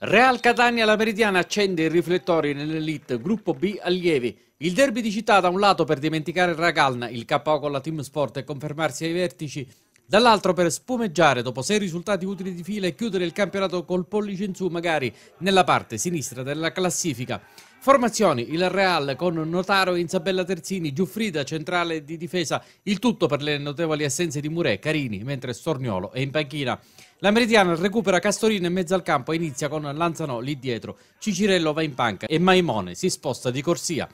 Real Catania alla Meridiana accende i riflettori nell'Elite Gruppo B allievi. Il derby di città da un lato per dimenticare Ragalna, il KO con la Team Sport e confermarsi ai vertici, dall'altro per spumeggiare dopo sei risultati utili di fila e chiudere il campionato col pollice in su magari nella parte sinistra della classifica. Formazioni, il Real con Notaro, e Isabella Terzini, Giuffrida centrale di difesa, il tutto per le notevoli assenze di Murè, Carini, mentre Storniolo è in panchina. La Meridiana recupera Castorino in mezzo al campo e inizia con Lanzano lì dietro. Cicirello va in panca e Maimone si sposta di corsia.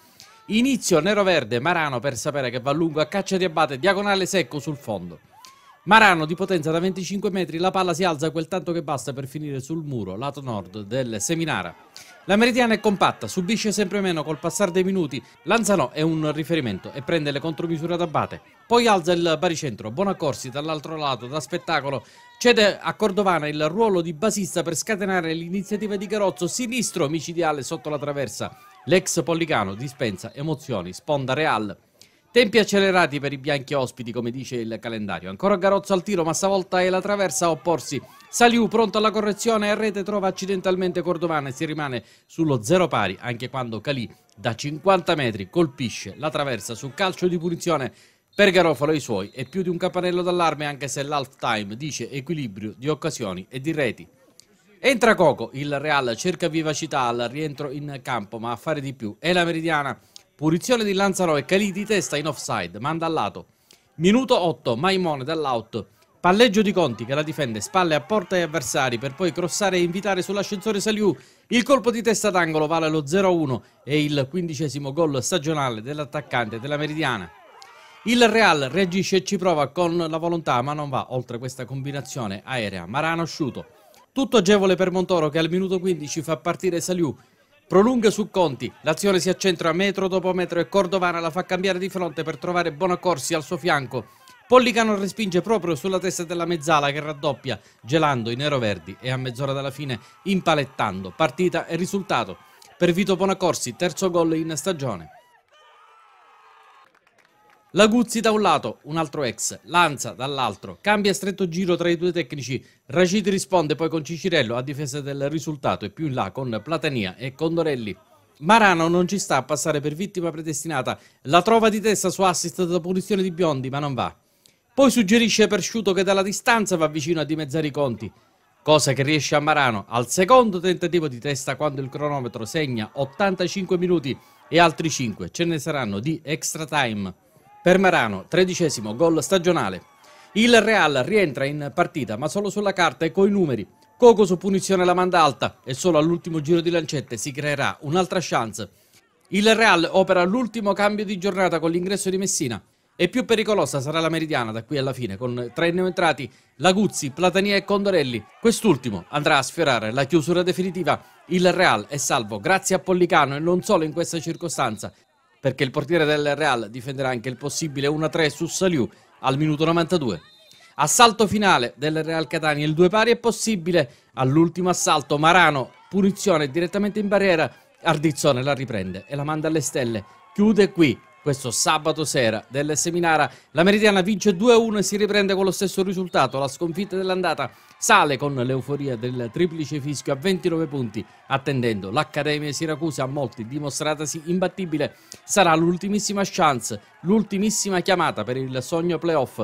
Inizio nero-verde, Marano per sapere che va lungo a caccia di abate, diagonale secco sul fondo. Marano di potenza da 25 metri, la palla si alza quel tanto che basta per finire sul muro, lato nord del Seminara. La Meridiana è compatta, subisce sempre meno col passare dei minuti, Lanzano è un riferimento e prende le contromisure d'Abate. Poi alza il baricentro, buona corsi dall'altro lato, da spettacolo, Cede a Cordovana il ruolo di basista per scatenare l'iniziativa di Carozzo, sinistro micidiale sotto la traversa. L'ex Pollicano dispensa emozioni, sponda Real. Tempi accelerati per i bianchi ospiti, come dice il calendario. Ancora Garozzo al tiro, ma stavolta è la traversa a opporsi. Saliu pronto alla correzione a rete trova accidentalmente Cordovana e si rimane sullo zero pari, anche quando Calì da 50 metri colpisce la traversa sul calcio di punizione per Garofalo e i suoi è più di un campanello d'allarme anche se l'half time dice equilibrio di occasioni e di reti. Entra Coco, il Real cerca vivacità al rientro in campo ma a fare di più è la Meridiana. Punizione di Lanzaro e Cali di testa in offside, manda al lato. Minuto 8, Maimone dall'out. Palleggio di Conti che la difende spalle a porta e avversari per poi crossare e invitare sull'ascensore Saliu. Il colpo di testa d'angolo vale lo 0-1 e il quindicesimo gol stagionale dell'attaccante della Meridiana. Il Real reagisce e ci prova con la volontà, ma non va oltre questa combinazione aerea. Marano asciuto. Tutto agevole per Montoro che al minuto 15 fa partire Saliù. Prolunga su Conti, l'azione si accentra metro dopo metro e Cordovana la fa cambiare di fronte per trovare Bonacorsi al suo fianco. Pollicano respinge proprio sulla testa della mezzala che raddoppia, gelando i neroverdi e a mezz'ora dalla fine impalettando partita e risultato. Per Vito Bonacorsi, terzo gol in stagione. La Guzzi da un lato, un altro ex, Lanza dall'altro, cambia stretto giro tra i due tecnici, Raciti risponde poi con Cicirello a difesa del risultato e più in là con Platania e Condorelli. Marano non ci sta a passare per vittima predestinata, la trova di testa su assist da punizione di Biondi ma non va. Poi suggerisce Persciuto che dalla distanza va vicino a dimezzare i conti, cosa che riesce a Marano al secondo tentativo di testa quando il cronometro segna 85 minuti e altri 5 ce ne saranno di extra time. Per Marano, tredicesimo gol stagionale. Il Real rientra in partita ma solo sulla carta e coi numeri. Coco su punizione la manda alta e solo all'ultimo giro di lancette si creerà un'altra chance. Il Real opera l'ultimo cambio di giornata con l'ingresso di Messina e più pericolosa sarà la Meridiana da qui alla fine con tra i neoentrati Laguzzi, Platania e Condorelli. Quest'ultimo andrà a sfiorare la chiusura definitiva. Il Real è salvo grazie a Pollicano e non solo in questa circostanza perché il portiere del Real difenderà anche il possibile 1-3 su Saliu al minuto 92. Assalto finale del Real Catania, il due pari è possibile, all'ultimo assalto Marano, punizione direttamente in barriera, Ardizzone la riprende e la manda alle stelle, chiude qui questo sabato sera del Seminara. La Meridiana vince 2-1 e si riprende con lo stesso risultato. La sconfitta dell'andata sale con l'euforia del triplice fischio a 29 punti, attendendo l'Accademia Siracusa a molti dimostratasi imbattibile. Sarà l'ultimissima chance, l'ultimissima chiamata per il sogno playoff.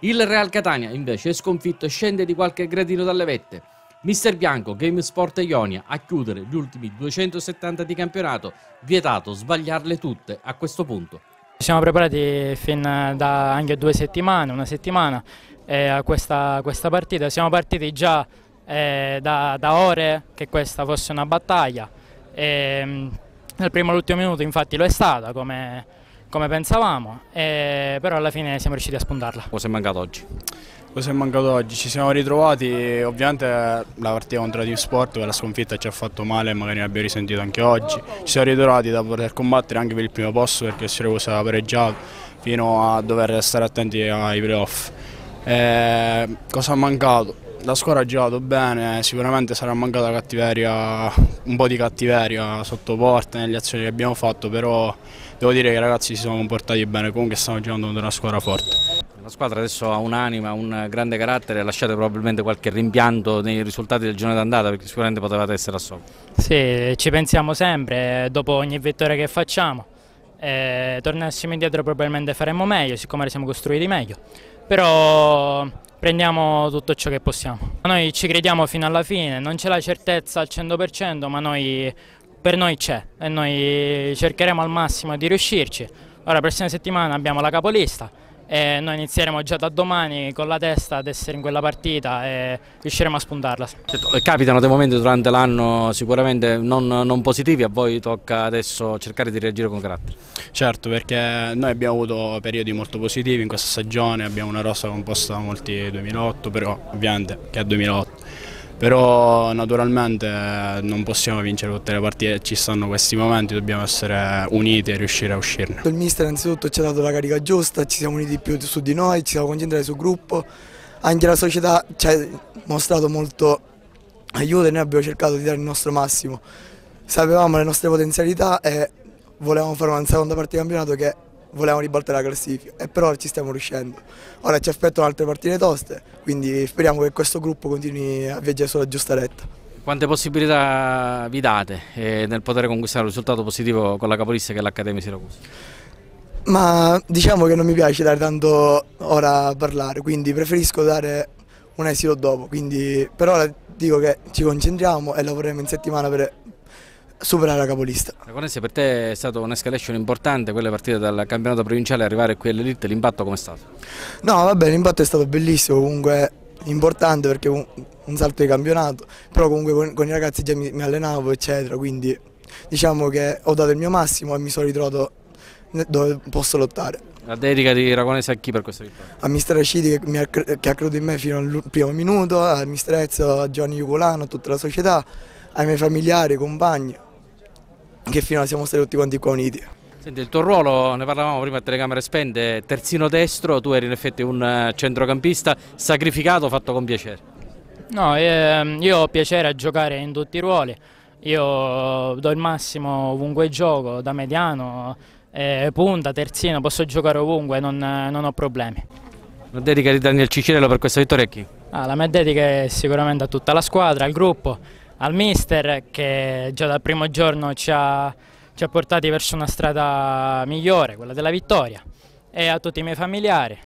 Il Real Catania invece è sconfitto e scende di qualche gradino dalle vette. Mister Bianco, GameSport e Ionia a chiudere gli ultimi 270 di campionato, vietato sbagliarle tutte a questo punto. siamo preparati fin da anche due settimane, una settimana eh, a questa, questa, partita, siamo partiti già eh, da, da, ore che questa fosse una battaglia, e, ehm, nel primo e all'ultimo minuto infatti lo è stata come come pensavamo, eh, però alla fine siamo riusciti a spuntarla. Cosa è mancato oggi? Cosa è mancato oggi? Ci siamo ritrovati, ovviamente la partita contro Team Sport, la sconfitta ci ha fatto male magari l'abbiamo risentito anche oggi. Ci siamo ritrovati da poter combattere anche per il primo posto perché si era pareggiato fino a dover stare attenti ai playoff. Eh, cosa ha mancato? la squadra ha girato bene, eh, sicuramente sarà mancata cattiveria, un po' di cattiveria sotto porta nelle azioni che abbiamo fatto, però devo dire che i ragazzi si sono comportati bene, comunque stanno girando contro una squadra forte. La squadra adesso ha un'anima, un grande carattere, lasciate probabilmente qualche rimpianto nei risultati del giorno d'andata perché sicuramente potevate essere assolti. Sì, ci pensiamo sempre, eh, dopo ogni vittoria che facciamo, eh, tornassimo indietro probabilmente faremmo meglio, siccome siamo costruiti meglio però prendiamo tutto ciò che possiamo. Noi ci crediamo fino alla fine, non c'è la certezza al 100%, ma noi, per noi c'è e noi cercheremo al massimo di riuscirci. Ora, la prossima settimana abbiamo la capolista, e noi inizieremo già da domani con la testa ad essere in quella partita e riusciremo a spuntarla. Eh, capitano dei momenti durante l'anno sicuramente non, non, positivi, a voi tocca adesso cercare di reagire con carattere. Certo, perché noi abbiamo avuto periodi molto positivi in questa stagione, abbiamo una rosa composta da molti 2008, però ovviamente che è 2008 però naturalmente non possiamo vincere tutte le partite, ci stanno questi momenti, dobbiamo essere uniti e riuscire a uscirne. Il mister innanzitutto ci ha dato la carica giusta, ci siamo uniti più su di noi, ci siamo concentrati sul gruppo, anche la società ci ha mostrato molto aiuto e noi abbiamo cercato di dare il nostro massimo, sapevamo le nostre potenzialità e volevamo fare una seconda parte di campionato che volevamo ribaltare la classifica e però ci stiamo riuscendo. Ora ci aspettano altre partite toste, quindi speriamo che questo gruppo continui a viaggiare sulla giusta retta. Quante possibilità vi date eh, nel poter conquistare un risultato positivo con la capolista che è l'Accademia Siracusa? Ma diciamo che non mi piace dare tanto ora a parlare, quindi preferisco dare un esito dopo, quindi per ora dico che ci concentriamo e lavoreremo in settimana per superare la capolista. La Cornesia per te è stata un'escalation importante, quella partita dal campionato provinciale, arrivare qui all'Elite, l'impatto com'è stato? No, vabbè, l'impatto è stato bellissimo, comunque importante perché un, un salto di campionato, però comunque con, con i ragazzi già mi, mi, allenavo, eccetera, quindi diciamo che ho dato il mio massimo e mi sono ritrovato dove posso lottare. La dedica di Ragonese a chi per questa vittoria? A mister Asciti che, ha, che ha creduto in me fino al primo minuto, a mister Ezzo, a Giovanni Jucolano, a tutta la società, ai miei familiari, compagni, che finora siamo stati tutti quanti qua uniti. Senti, il tuo ruolo, ne parlavamo prima a telecamere spende, terzino destro, tu eri in effetti un eh, centrocampista sacrificato, fatto con piacere. No, ehm, io ho piacere a giocare in tutti i ruoli, io do il massimo ovunque gioco, da mediano, eh, punta, terzino, posso giocare ovunque, non, non ho problemi. La dedica di Daniel Cicirello per questa vittoria a chi? Ah, la mia dedica è sicuramente a tutta la squadra, al gruppo, al mister che già dal primo giorno ci ha, ci ha portati verso una strada migliore, quella della vittoria, e a tutti i miei familiari